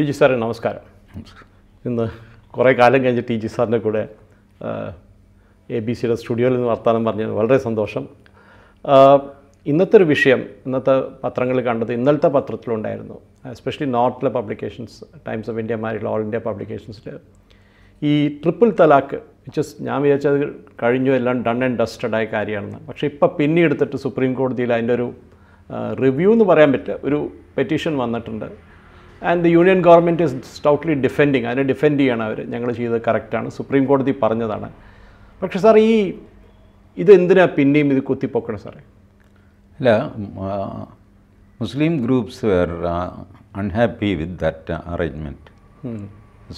T G സാറേ നമസ്കാരം ഇന്ന് കുറേ കാലം കഴിഞ്ഞ് ടി ജി സാറിൻ്റെ കൂടെ എ ബി സിയുടെ സ്റ്റുഡിയോയിൽ നിന്ന് വർത്തമാനം പറഞ്ഞത് വളരെ സന്തോഷം ഇന്നത്തെ ഒരു വിഷയം ഇന്നത്തെ പത്രങ്ങളിൽ കണ്ടത് ഇന്നലത്തെ പത്രത്തിലുണ്ടായിരുന്നു എസ്പെഷ്യലി നോർത്തിലെ പബ്ലിക്കേഷൻസ് ടൈംസ് ഓഫ് ഇന്ത്യ മാരിൽ ഓൾ ഇന്ത്യ പബ്ലിക്കേഷൻസിൽ ഈ ട്രിപ്പിൾ തലാക്ക് വിച്ചസ് ഞാൻ വിചാരിച്ചത് കഴിഞ്ഞു എല്ലാം ഡൺ ആൻഡ് ഡസ്റ്റഡ് ആയ കാര്യമാണെന്ന് പക്ഷേ ഇപ്പോൾ എടുത്തിട്ട് സുപ്രീം കോടതിയിൽ അതിൻ്റെ ഒരു റിവ്യൂ എന്ന് പറയാൻ പറ്റുക ഒരു പെറ്റീഷൻ വന്നിട്ടുണ്ട് and the union government is stoutly defending അതിനെ ഡിഫെൻഡ് ചെയ്യണം അവർ ഞങ്ങൾ ചെയ്തത് കറക്റ്റാണ് സുപ്രീം കോടതി പറഞ്ഞതാണ് പക്ഷേ സാർ ഈ ഇതെന്തിനാണ് പിന്നെയും ഇത് കുത്തിപ്പോക്കണം സാറേ അല്ല Muslim groups were unhappy with that arrangement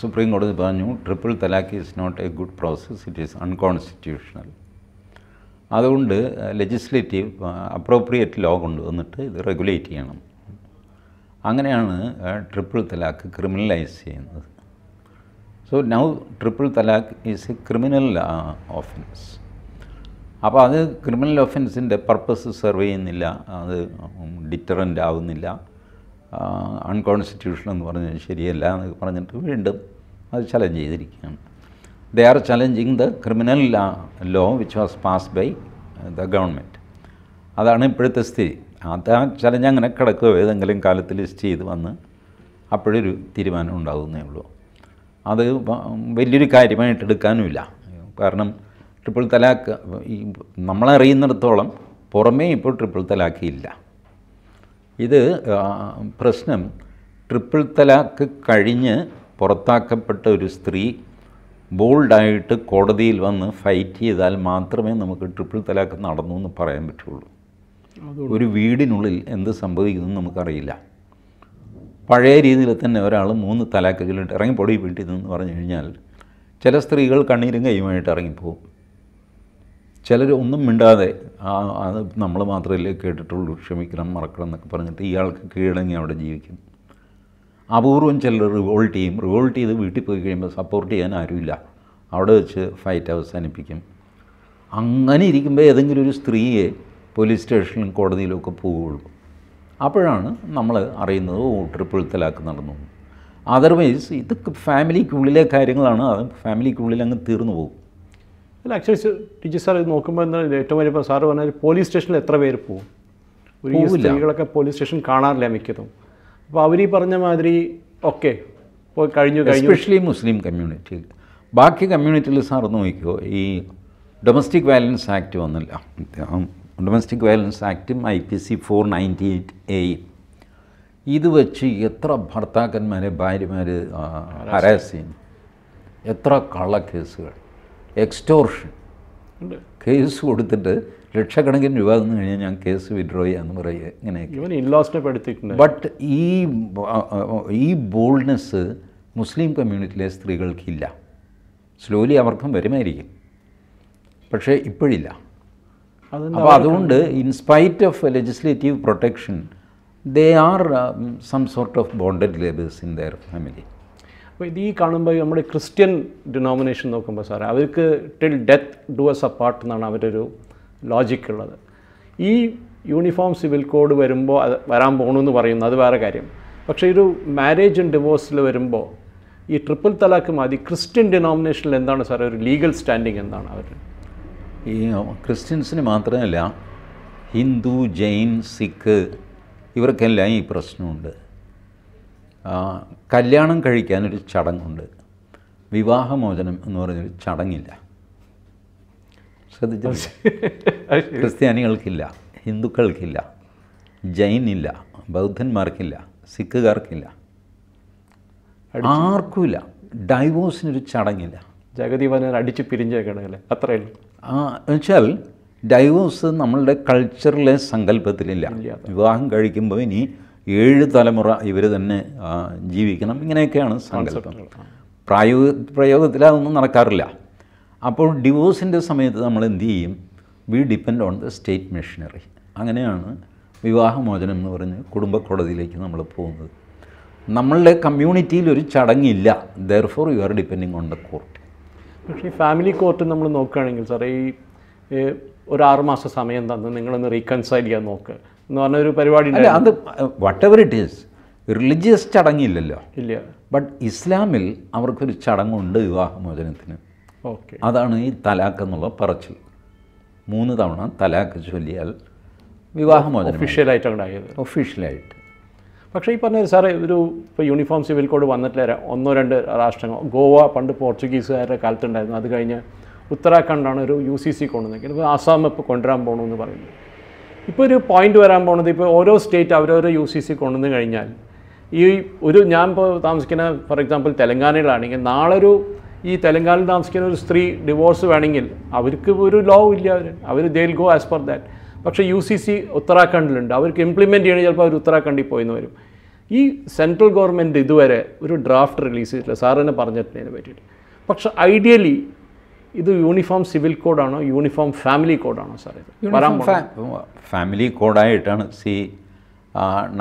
supreme കോടതി പറഞ്ഞു triple talaq is not a good process it is unconstitutional അതുകൊണ്ട് ലെജിസ്ലേറ്റീവ് അപ്രോപ്രിയേറ്റ് ലോ കൊണ്ടുവന്നിട്ട് ഇത് റെഗുലേറ്റ് ചെയ്യണം അങ്ങനെയാണ് ട്രിപ്പിൾ തലാഖ് ക്രിമിനലൈസ് ചെയ്യുന്നത് so now triple talaq is a criminal offence അപ്പോൾ അത് ക്രിമിനൽ ഓഫൻസിൻ്റെ പർപ്പസ് സെർവ് ചെയ്യുന്നില്ല അത് ഡിറ്ററൻ്റ് ആവുന്നില്ല അൺകോൺസ്റ്റിറ്റ്യൂഷൻ എന്ന് പറഞ്ഞാൽ ശരിയല്ല എന്ന് പറഞ്ഞിട്ട് വീണ്ടും അത് ചലഞ്ച് ചെയ്തിരിക്കുകയാണ് they are challenging the criminal law which was passed by the government അതാണ് ഇപ്പോഴത്തെ സ്ഥിതി അത് ആ ചലഞ്ച് അങ്ങനെ കിടക്കുകയോ ഏതെങ്കിലും കാലത്ത് ലിസ്റ്റ് ചെയ്ത് വന്ന് അപ്പോഴൊരു തീരുമാനം ഉണ്ടാകുന്നേ ഉള്ളൂ അത് വലിയൊരു കാര്യമായിട്ട് എടുക്കാനുമില്ല കാരണം ട്രിപ്പിൾ തലാക്ക് ഈ നമ്മളറിയുന്നിടത്തോളം പുറമേ ഇപ്പോൾ ട്രിപ്പിൾ തലാക്ക് ഇല്ല ഇത് പ്രശ്നം ട്രിപ്പിൾ തലാക്ക് കഴിഞ്ഞ് പുറത്താക്കപ്പെട്ട ഒരു സ്ത്രീ ബോൾഡായിട്ട് കോടതിയിൽ വന്ന് ഫൈറ്റ് ചെയ്താൽ മാത്രമേ നമുക്ക് ട്രിപ്പിൾ തലാക്ക് നടന്നു എന്ന് പറയാൻ പറ്റുള്ളൂ ഒരു വീടിനുള്ളിൽ എന്ത് സംഭവിക്കുന്നു നമുക്കറിയില്ല പഴയ രീതിയിൽ തന്നെ ഒരാൾ മൂന്ന് തലാക്കകളിട്ട് ഇറങ്ങി പൊടി വീട്ടിൽ നിന്ന് പറഞ്ഞു കഴിഞ്ഞാൽ ചില സ്ത്രീകൾ കണ്ണീരും കൈയുമായിട്ട് ഇറങ്ങിപ്പോകും ചിലർ ഒന്നും മിണ്ടാതെ അത് നമ്മൾ മാത്രമല്ലേ കേട്ടിട്ടുള്ളൂ ക്ഷമിക്കണം മറക്കണം എന്നൊക്കെ പറഞ്ഞിട്ട് ഇയാൾക്ക് കീഴടങ്ങി അവിടെ ജീവിക്കും അപൂർവം ചിലർ റിവോൾട്ട് ചെയ്യും റിവോൾട്ട് ചെയ്ത് വീട്ടിൽ പോയി കഴിയുമ്പോൾ സപ്പോർട്ട് ചെയ്യാൻ ആരുമില്ല അവിടെ വെച്ച് ഫൈറ്റ് അവസാനിപ്പിക്കും അങ്ങനെ ഇരിക്കുമ്പോൾ ഏതെങ്കിലും ഒരു സ്ത്രീയെ പോലീസ് സ്റ്റേഷനിലും കോടതിയിലും ഒക്കെ പോവുകയുള്ളൂ അപ്പോഴാണ് നമ്മൾ അറിയുന്നത് ഓ ട്രിപ്പിൾ തലാക്ക് നടന്നു അതർവൈസ് ഇതൊക്കെ ഫാമിലിക്കുള്ളിലെ കാര്യങ്ങളാണ് അത് ഫാമിലിക്കുള്ളിൽ അങ്ങ് തീർന്നു പോകും അല്ല ആക്ച്വലി ടീച്ചർ സാർ ഇത് നോക്കുമ്പോൾ എന്താ ഏറ്റവും വലിയ സാറ് പറഞ്ഞാൽ പോലീസ് സ്റ്റേഷനിൽ എത്ര പേര് പോകും ഒരു സ്ത്രീകളൊക്കെ പോലീസ് സ്റ്റേഷൻ കാണാറില്ല മിക്കതും അപ്പോൾ അവർ ഈ പറഞ്ഞ മാതിരി ഓക്കെ കഴിഞ്ഞു കഴിഞ്ഞു എസ്പെഷ്യലി മുസ്ലിം കമ്മ്യൂണിറ്റി ബാക്കി കമ്മ്യൂണിറ്റിയിൽ സാർ നോക്കിയോ ഈ ഡൊമസ്റ്റിക് വയലൻസ് ആക്ട് വന്നില്ല ഡൊമസ്റ്റിക് വയലൻസ് ആക്റ്റും I P C four ninety eight എയും ഇത് വെച്ച് എത്ര ഭർത്താക്കന്മാരെ ഭാര്യമാർ ഹരാസ് ചെയ്യും എത്ര കള്ളക്കേസുകൾ എക്സ്റ്റോർഷൻ കേസ് കൊടുത്തിട്ട് ലക്ഷക്കണക്കിന് രൂപ തന്നു കഴിഞ്ഞാൽ ഞാൻ കേസ് വിഡ്രോ ചെയ്യാന്ന് പറയുക ഇങ്ങനെയൊക്കെ ബട്ട് ഈ ഈ ബോൾഡ്നെസ് മുസ്ലിം കമ്മ്യൂണിറ്റിയിലെ സ്ത്രീകൾക്കില്ല സ്ലോലി അവർക്കും വരുമായിരിക്കും പക്ഷേ ഇപ്പോഴില്ല അപ്പോൾ അതുകൊണ്ട് in spite of legislative protection they are some sort of bonded labours in their family അപ്പോൾ ഇത് ഈ കാണുമ്പോൾ നമ്മുടെ ക്രിസ്ത്യൻ ഡിനോമിനേഷൻ നോക്കുമ്പോൾ സാറേ അവർക്ക് till death do us apart എന്നാണ് അവരൊരു ലോജിക് ഉള്ളത് ഈ യൂണിഫോം സിവിൽ കോഡ് വരുമ്പോൾ അത് വരാൻ പോകണമെന്ന് പറയുന്നു അത് വേറെ കാര്യം പക്ഷേ ഒരു മാരേജ് ആൻഡ് ഡിവോഴ്സിൽ വരുമ്പോൾ ഈ ട്രിപ്പിൾ തലാക്ക് മാതി ക്രിസ്ത്യൻ ഡിനോമിനേഷനിൽ എന്താണ് സാറേ ഒരു ലീഗൽ സ്റ്റാൻഡിങ് എന്താണ് അവരുടെ ഈ ക്രിസ്ത്യൻസിന് മാത്രമല്ല ഹിന്ദു ജെയിൻ സിഖ് ഇവർക്കെല്ലാം ഈ പ്രശ്നമുണ്ട് കല്യാണം കഴിക്കാനൊരു ചടങ്ങുണ്ട് വിവാഹമോചനം എന്ന് പറഞ്ഞൊരു ചടങ്ങില്ല ശ്രദ്ധിച്ച ക്രിസ്ത്യാനികൾക്കില്ല ഹിന്ദുക്കൾക്കില്ല ജൈനില്ല ബൗദ്ധന്മാർക്കില്ല സിഖുകാർക്കില്ല ആർക്കുമില്ല ഡൈവോഴ്സിനൊരു ചടങ്ങില്ല ജഗതി പറഞ്ഞാൽ അടിച്ചു പിരിഞ്ഞേക്കണല്ലേ അത്രയുള്ളൂ ഉള്ളൂ എന്നുവെച്ചാൽ ഡൈവോഴ്സ് നമ്മളുടെ കൾച്ചറിലെ സങ്കല്പത്തിലില്ല വിവാഹം കഴിക്കുമ്പോൾ ഇനി ഏഴ് തലമുറ ഇവർ തന്നെ ജീവിക്കണം ഇങ്ങനെയൊക്കെയാണ് സങ്കല്പം പ്രായോഗ പ്രയോഗത്തിൽ അതൊന്നും നടക്കാറില്ല അപ്പോൾ ഡിവോഴ്സിൻ്റെ സമയത്ത് നമ്മൾ എന്ത് ചെയ്യും we depend on the state machinery അങ്ങനെയാണ് വിവാഹമോചനം എന്ന് പറഞ്ഞ് കുടുംബ കോടതിയിലേക്ക് നമ്മൾ പോകുന്നത് നമ്മളുടെ കമ്മ്യൂണിറ്റിയിൽ ഒരു ചടങ്ങില്ല therefore you are depending on the court പക്ഷേ ഈ ഫാമിലി കോർട്ട് നമ്മൾ നോക്കുകയാണെങ്കിൽ സാർ ഈ ഒരു ആറുമാസ സമയം തന്ന് നിങ്ങളൊന്ന് റീകൺസൈൽ ചെയ്യാൻ നോക്ക് എന്ന് പറഞ്ഞ ഒരു പരിപാടി അത് whatever it is religious ചടങ്ങില്ലല്ലോ ഇല്ല ബട്ട് ഇസ്ലാമിൽ അവർക്കൊരു ചടങ്ങുണ്ട് വിവാഹമോചനത്തിന് ഓക്കെ അതാണ് ഈ തലാഖ് എന്നുള്ള പറച്ചിൽ മൂന്ന് തവണ തലാഖ് ചൊല്ലിയാൽ വിവാഹമോചനം ഒഫീഷ്യലായിട്ട് ഒഫീഷ്യലായിട്ട് പക്ഷേ ഈ പറഞ്ഞ സാറേ ഒരു ഇപ്പോൾ യൂണിഫോം സിവിൽ കോഡ് വന്നിട്ടില്ല ഒന്നോ രണ്ട് രാഷ്ട്രങ്ങൾ ഗോവ പണ്ട് പോർച്ചുഗീസുകാരുടെ കാലത്തുണ്ടായിരുന്നു അത് കഴിഞ്ഞ് ഉത്തരാഖണ്ഡാണ് ഒരു യു സി സി കൊണ്ടുവന്നത് ഇപ്പോൾ ആസാം ഇപ്പോൾ കൊണ്ടുവരാൻ പോകണമെന്ന് പറയുന്നു ഇപ്പോൾ ഒരു പോയിന്റ് വരാൻ പോകുന്നത് ഇപ്പോൾ ഓരോ സ്റ്റേറ്റ് അവരോരോ യു സി സി കൊണ്ടുവന്ന് കഴിഞ്ഞാൽ ഈ ഒരു ഞാൻ ഇപ്പോൾ താമസിക്കുന്ന ഫോർ എക്സാമ്പിൾ തെലങ്കാനയിലാണെങ്കിൽ നാളെ ഒരു ഈ തെലങ്കാനയിൽ താമസിക്കുന്ന ഒരു സ്ത്രീ ഡിവോഴ്സ് വേണമെങ്കിൽ അവർക്ക് ഒരു ലോ ഇല്ല അവർ അവർ they'll go as per that പക്ഷേ യു സി സി ഉത്തരാഖണ്ഡിലുണ്ട് അവർക്ക് ഇംപ്ലിമെൻറ്റ് ചെയ്യണമെങ്കിൽ ചിലപ്പോൾ അവർ ഉത്തരാഖണ്ഡിൽ പോയെന്ന് വരും ഈ സെൻട്രൽ ഗവൺമെൻറ് ഇതുവരെ ഒരു ഡ്രാഫ്റ്റ് റിലീസ് ചെയ്തിട്ടില്ല സാറിനെ പറഞ്ഞിട്ടില്ല ഇതിനെ പറ്റിയിട്ട് പക്ഷേ ഐഡിയലി ഇത് യൂണിഫോം സിവിൽ കോഡാണോ യൂണിഫോം ഫാമിലി കോഡാണോ സാർ ഇത് ഫാമിലി കോഡായിട്ടാണ് സി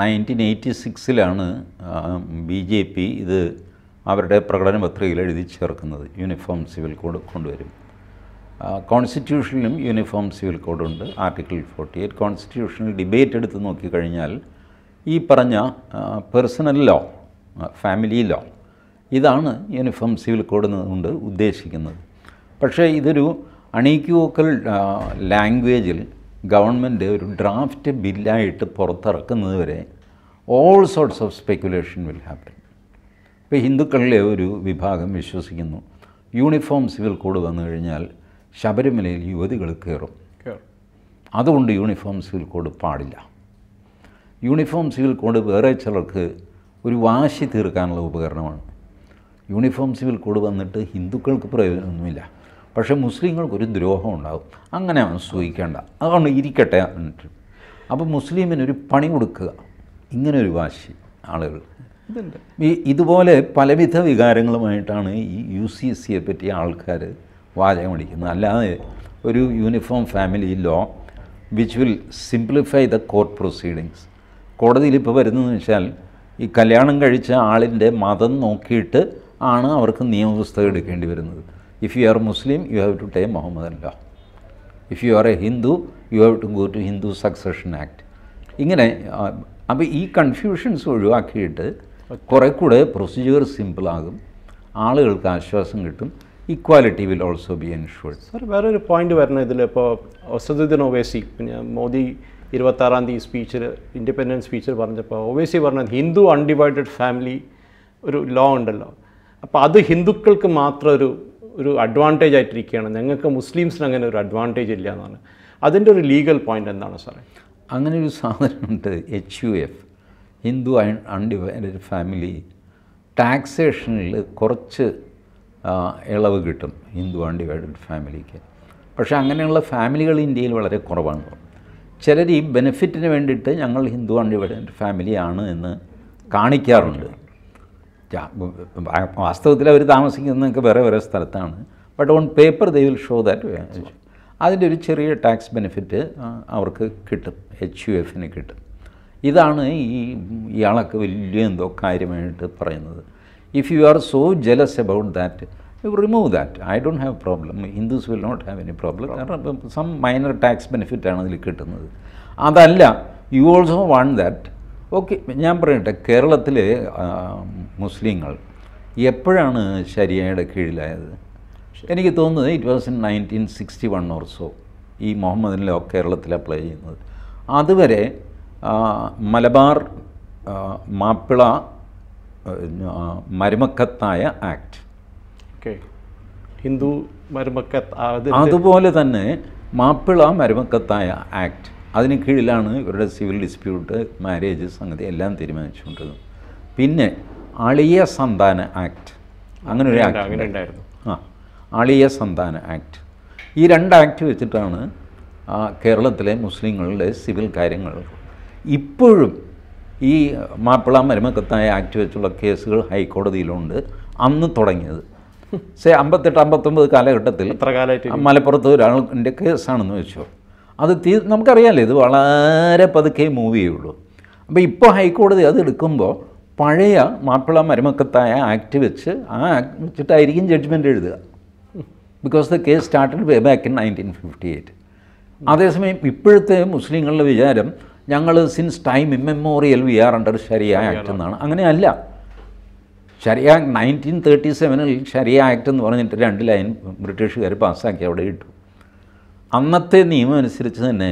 നയൻറ്റീൻ എയ്റ്റി സിക്സിലാണ് ബി ജെ പി ഇത് അവരുടെ പ്രകടന പത്രികയിൽ എഴുതി ചേർക്കുന്നത് യൂണിഫോം സിവിൽ കോഡ് കൊണ്ടുവരും കോൺസ്റ്റിറ്റ്യൂഷനിലും യൂണിഫോം സിവിൽ കോഡുണ്ട് ആർട്ടിക്കിൾ ഫോർട്ടി എയ്റ്റ് കോൺസ്റ്റിറ്റ്യൂഷനിൽ ഡിബേറ്റ് എടുത്ത് നോക്കിക്കഴിഞ്ഞാൽ ഈ പറഞ്ഞ പേഴ്സണൽ ലോ ഫാമിലി ലോ ഇതാണ് യൂണിഫോം സിവിൽ കോഡ് കൊണ്ട് ഉദ്ദേശിക്കുന്നത് പക്ഷേ ഇതൊരു അണീക്യൂക്കൽ ലാംഗ്വേജിൽ ഗവൺമെൻറ് ഒരു ഡ്രാഫ്റ്റ് ബില്ലായിട്ട് പുറത്തിറക്കുന്നത് വരെ all sorts of speculation will happen ഇപ്പോൾ ഹിന്ദുക്കളിലെ ഒരു വിഭാഗം വിശ്വസിക്കുന്നു യൂണിഫോം സിവിൽ കോഡ് വന്നു കഴിഞ്ഞാൽ ശബരിമലയിൽ യുവതികൾ കയറും അതുകൊണ്ട് യൂണിഫോം സിവിൽ കോഡ് പാടില്ല യൂണിഫോം സിവിൽ കോഡ് വേറെ ചിലർക്ക് ഒരു വാശി തീർക്കാനുള്ള ഉപകരണമാണ് യൂണിഫോം സിവിൽ കോഡ് വന്നിട്ട് ഹിന്ദുക്കൾക്ക് പ്രയോജനമൊന്നുമില്ല പക്ഷേ മുസ്ലിങ്ങൾക്കൊരു ദ്രോഹം ഉണ്ടാകും അങ്ങനെ സൂഹിക്കേണ്ട അതുകൊണ്ട് ഇരിക്കട്ടെ എന്നിട്ട് അപ്പോൾ മുസ്ലിമിനൊരു പണി കൊടുക്കുക ഇങ്ങനൊരു വാശി ആളുകൾ ഈ ഇതുപോലെ പലവിധ വികാരങ്ങളുമായിട്ടാണ് ഈ യു സി എസ് സിയെ പറ്റിയ ആൾക്കാർ വാചകം അടിക്കുന്നത് അല്ലാതെ ഒരു uniform family law which will simplify the court proceedings കോടതിയിൽ ഇപ്പോൾ വരുന്നതെന്ന് വെച്ചാൽ ഈ കല്യാണം കഴിച്ച ആളിൻ്റെ മതം നോക്കിയിട്ട് ആണ് അവർക്ക് നിയമപുസ്തകം എടുക്കേണ്ടി വരുന്നത് if you are Muslim you have to take Muhammadan law if you are a Hindu you have to go to Hindu succession act ഇങ്ങനെ അപ്പോൾ ഈ കൺഫ്യൂഷൻസ് ഒഴിവാക്കിയിട്ട് കുറെ കൂടെ പ്രൊസീജിയർ സിമ്പിളാകും ആളുകൾക്ക് ആശ്വാസം കിട്ടും equality will also be ensured sir വേറൊരു പോയിന്റ് വരണം ഇതിൽ ഇപ്പോൾ ഒസദുദ്ദീൻ ഒവൈസി മോദി ഇരുപത്താറാം തീയതി സ്പീച്ചിൽ ഇൻഡിപെൻഡൻസ് സ്പീച്ചിൽ പറഞ്ഞപ്പോൾ ഒവൈസി പറഞ്ഞത് ഹിന്ദു അൺഡിവൈഡഡ് ഫാമിലി ഒരു ലോ ഉണ്ടല്ലോ അപ്പോൾ അത് ഹിന്ദുക്കൾക്ക് മാത്രം ഒരു ഒരു അഡ്വാൻറ്റേജ് ആയിട്ടിരിക്കുകയാണ് ഞങ്ങൾക്ക് മുസ്ലിംസിന് അങ്ങനെ ഒരു അഡ്വാൻറ്റേജ് ഇല്ല എന്നാണ് അതിൻ്റെ ഒരു ലീഗൽ പോയിന്റ് എന്താണ് സാറേ അങ്ങനെ ഒരു സാധനമുണ്ട് H U F Hindu undivided family ടാക്സേഷനിൽ കുറച്ച് ഇളവ് കിട്ടും ഹിന്ദു ആൻഡ് ഡിവൈഡഡ് ഫാമിലിക്ക് പക്ഷേ അങ്ങനെയുള്ള ഫാമിലികൾ ഇന്ത്യയിൽ വളരെ കുറവാണ് ചിലർ ഈ ബെനിഫിറ്റിന് വേണ്ടിയിട്ട് ഞങ്ങൾ ഹിന്ദു ആൻഡ് ഡിവൈഡഡ് ഫാമിലിയാണ് എന്ന് കാണിക്കാറുണ്ട് വാസ്തവത്തിൽ അവർ താമസിക്കുന്നതൊക്കെ വേറെ വേറെ സ്ഥലത്താണ് but on paper they will show that അതിൻ്റെ ഒരു ചെറിയ ടാക്സ് ബെനിഫിറ്റ് അവർക്ക് കിട്ടും എച്ച് യു എഫിന് കിട്ടും ഇതാണ് ഈ ഇയാളൊക്കെ വലിയ എന്തോ കാര്യമായിട്ട് പറയുന്നത് if you are so jealous about that you remove that I don't have problem Hindus will not have any problem കാരണം സം മൈനർ ടാക്സ് benefit ആണ് അതിൽ കിട്ടുന്നത് അതല്ല you also want that okay ഞാൻ പറയട്ടെ കേരളത്തിലെ മുസ്ലിങ്ങൾ എപ്പോഴാണ് ശരിയയുടെ കീഴിലായത് എനിക്ക് തോന്നുന്നത് it was in nineteen sixty one or so ഈ മുഹമ്മദിൻ ലോ കേരളത്തിൽ അപ്ലൈ ചെയ്യുന്നത് അതുവരെ മലബാർ മാപ്പിള മരുമക്കത്തായ ആക്ട് ഹിന്ദു മരുമക്കത്ത് അതുപോലെ തന്നെ മാപ്പിള മരുമക്കത്തായ ആക്ട് അതിന് കീഴിലാണ് ഇവരുടെ സിവിൽ ഡിസ്പ്യൂട്ട് മാരേജ് സംഗതി എല്ലാം തീരുമാനിച്ചുകൊണ്ടിരുന്നത് പിന്നെ അളിയ സന്താന ആക്ട് അങ്ങനെ ഒരു ആക്ട് അങ്ങനെ ഉണ്ടായിരുന്നു ആ അളിയ സന്താന ആക്ട് ഈ രണ്ട് ആക്ട് വെച്ചിട്ടാണ് കേരളത്തിലെ മുസ്ലിങ്ങളുടെ സിവിൽ കാര്യങ്ങൾ ഇപ്പോഴും ഈ മാപ്പിള മരുമക്കത്തായ ആക്ട് വെച്ചുള്ള കേസുകൾ ഹൈക്കോടതിയിലുണ്ട് അന്ന് തുടങ്ങിയത് സേ അമ്പത്തെട്ട് അമ്പത്തൊമ്പത് കാലഘട്ടത്തിൽ മലപ്പുറത്ത് ഒരാളിൻ്റെ കേസാണെന്ന് വെച്ചു അത് തീ നമുക്കറിയാമല്ലോ ഇത് വളരെ പതുക്കെ മൂവ് ചെയ്യുള്ളൂ അപ്പോൾ ഇപ്പോൾ ഹൈക്കോടതി അത് എടുക്കുമ്പോൾ പഴയ മാപ്പിള മരുമക്കത്തായ ആക്ട് വെച്ച് ആ ആക്ട് വെച്ചിട്ടായിരിക്കും ജഡ്ജ്മെൻ്റ് എഴുതുക because the case started way back in nineteen fifty eight അതേസമയം ഇപ്പോഴത്തെ മുസ്ലിങ്ങളുടെ വിചാരം ഞങ്ങൾ since time immemorial we are under Sharia act എന്നാണ് അങ്ങനെയല്ല ശരിയ നയൻറ്റീൻ തേർട്ടി സെവനിൽ ശരിയ ആക്ട് എന്ന് പറഞ്ഞിട്ട് രണ്ട് ലൈൻ ബ്രിട്ടീഷുകാർ പാസ്സാക്കി അവിടെ ഇട്ടു അന്നത്തെ നിയമം അനുസരിച്ച് തന്നെ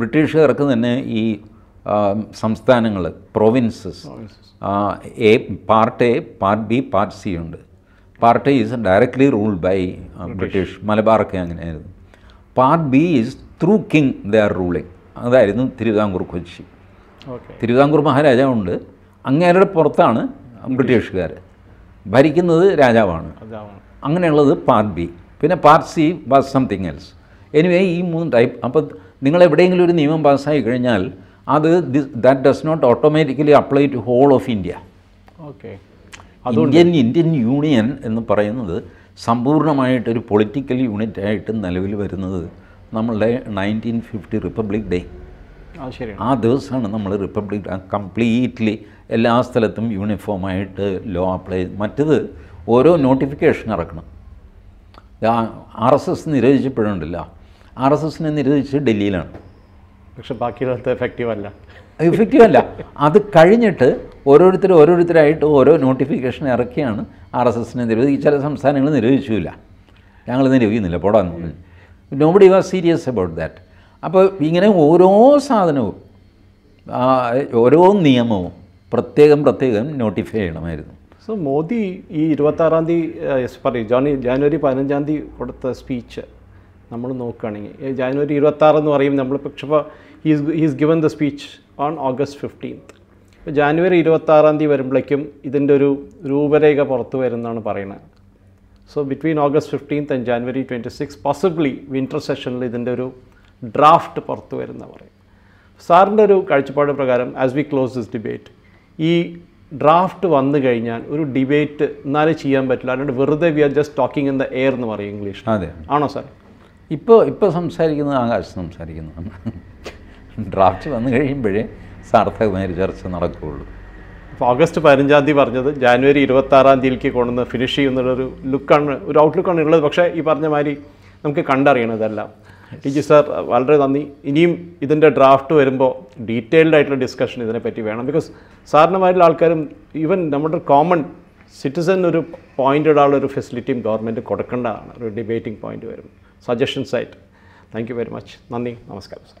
ബ്രിട്ടീഷുകാർക്ക് തന്നെ ഈ സംസ്ഥാനങ്ങൾ provinces A part A part B part C ഉണ്ട് part A is directly ruled by British മലബാറൊക്കെ അങ്ങനെയായിരുന്നു part B is through king they are ruling അതായിരുന്നു തിരുവിതാംകൂർ കൊച്ചി തിരുവിതാംകൂർ മഹാരാജാവുണ്ട് അങ്ങേരുടെ പുറത്താണ് ബ്രിട്ടീഷുകാർ ഭരിക്കുന്നത് രാജാവാണ് അങ്ങനെയുള്ളത് പാർട്ട് ബി പിന്നെ part C was something else anyway ഈ മൂന്ന് ടൈപ്പ് അപ്പോൾ നിങ്ങൾ എവിടെയെങ്കിലും ഒരു നിയമം പാസ്സായി കഴിഞ്ഞാൽ അത് this that does not automatically apply to whole of India okay Indian Indian union എന്ന് പറയുന്നത് ഒരു പൊളിറ്റിക്കൽ യൂണിറ്റായിട്ട് നിലവിൽ വരുന്നത് നമ്മളുടെ നയൻറ്റീൻ ഫിഫ്റ്റി റിപ്പബ്ലിക് ഡേ ആ ദിവസമാണ് നമ്മൾ റിപ്പബ്ലിക് കംപ്ലീറ്റ്ലി എല്ലാ സ്ഥലത്തും യൂണിഫോമായിട്ട് ലോ അപ്ലൈ മറ്റത് ഓരോ നോട്ടിഫിക്കേഷൻ ഇറക്കണം ആർ എസ് എസ് നിരോധിച്ചപ്പോഴുണ്ടല്ല ആർ എസ് എസിനെ നിരോധിച്ചത് ഡൽഹിയിലാണ് പക്ഷെ ബാക്കിയുള്ളത് എഫക്റ്റീവ് അല്ല എഫക്റ്റീവ് അല്ല അത് കഴിഞ്ഞിട്ട് ഓരോരുത്തർ ഓരോരുത്തരായിട്ട് ഓരോ നോട്ടിഫിക്കേഷൻ ഇറക്കിയാണ് ആർ എസ് എസിനെ നിരോധിച്ച് ചില സംസ്ഥാനങ്ങൾ നിരോധിച്ചില്ല ഞങ്ങൾ നിരോധിക്കുന്നില്ല പോടാന്ന് പറഞ്ഞു nobody was serious about that അപ്പോൾ ഇങ്ങനെ ഓരോ സാധനവും ഓരോ നിയമവും പ്രത്യേകം പ്രത്യേകം നോട്ടിഫൈ ചെയ്യണമായിരുന്നു സോ മോദി ഈ ഇരുപത്താറാം തീയതി സോറി ജോണി ജാനുവരി പതിനഞ്ചാം തീയതി കൊടുത്ത സ്പീച്ച് നമ്മൾ നോക്കുകയാണെങ്കിൽ ജാനുവരി ഇരുപത്താറ് എന്ന് പറയും നമ്മൾ പക്ഷപ്പോൾ he's he's given the speech on August fifteenth ജാനുവരി ഇരുപത്താറാം തീയതി വരുമ്പോഴേക്കും ഇതിൻ്റെ ഒരു രൂപരേഖ പുറത്തു വരുന്നതാണ് പറയുന്നത് so between August fifteenth and January twenty six possibly winter സെഷനിൽ ഇതിൻ്റെ ഒരു ഡ്രാഫ്റ്റ് പുറത്തു വരുന്ന പറയും സാറിൻ്റെ ഒരു കാഴ്ചപ്പാട് പ്രകാരം as we close this debate ഈ ഡ്രാഫ്റ്റ് വന്നു കഴിഞ്ഞാൽ ഒരു ഡിബേറ്റ് എന്നാലും ചെയ്യാൻ പറ്റില്ല അല്ലാണ്ട് വെറുതെ we are just talking in the air എന്ന് പറയും ഇംഗ്ലീഷ് അതെ ആണോ സാർ ഇപ്പോൾ ഇപ്പോൾ സംസാരിക്കുന്നത് ആകാശ് സംസാരിക്കുന്നതാണ് ഡ്രാഫ്റ്റ് വന്നു കഴിയുമ്പോഴേ സാർത്ഥകമായ ഒരു ചർച്ച നടക്കുകയുള്ളൂ അപ്പോൾ ഓഗസ്റ്റ് പതിനഞ്ചാം തീയതി പറഞ്ഞത് ജാനുവരി ഇരുപത്താറാം തീയതിക്ക് കൊണ്ടുവന്ന് ഫിനിഷ് ചെയ്യുന്നുള്ളൊരു ലുക്കാണ് ഒരു ഔട്ട്ലുക്കാണ് ഉള്ളത് പക്ഷേ ഈ പറഞ്ഞ മാതിരി നമുക്ക് കണ്ടറിയണതെല്ലാം ടി ജി സാർ വളരെ നന്ദി ഇനിയും ഇതിൻ്റെ ഡ്രാഫ്റ്റ് വരുമ്പോൾ ഡീറ്റെയിൽഡ് ആയിട്ടുള്ള ഡിസ്കഷൻ ഇതിനെപ്പറ്റി വേണം ബിക്കോസ് മാതിരിയുള്ള ആൾക്കാരും ഈവൻ നമ്മുടെ കോമൺ സിറ്റിസൺ ഒരു പോയിൻ്റഡ് ആളൊരു ഫെസിലിറ്റിയും ഗവൺമെൻറ് കൊടുക്കേണ്ടതാണ് ഒരു ഡിബേറ്റിംഗ് പോയിൻ്റ് വരും സജഷൻസ് ആയിട്ട് താങ്ക് യു വെരി മച്ച് നന്ദി നമസ്കാരം സാർ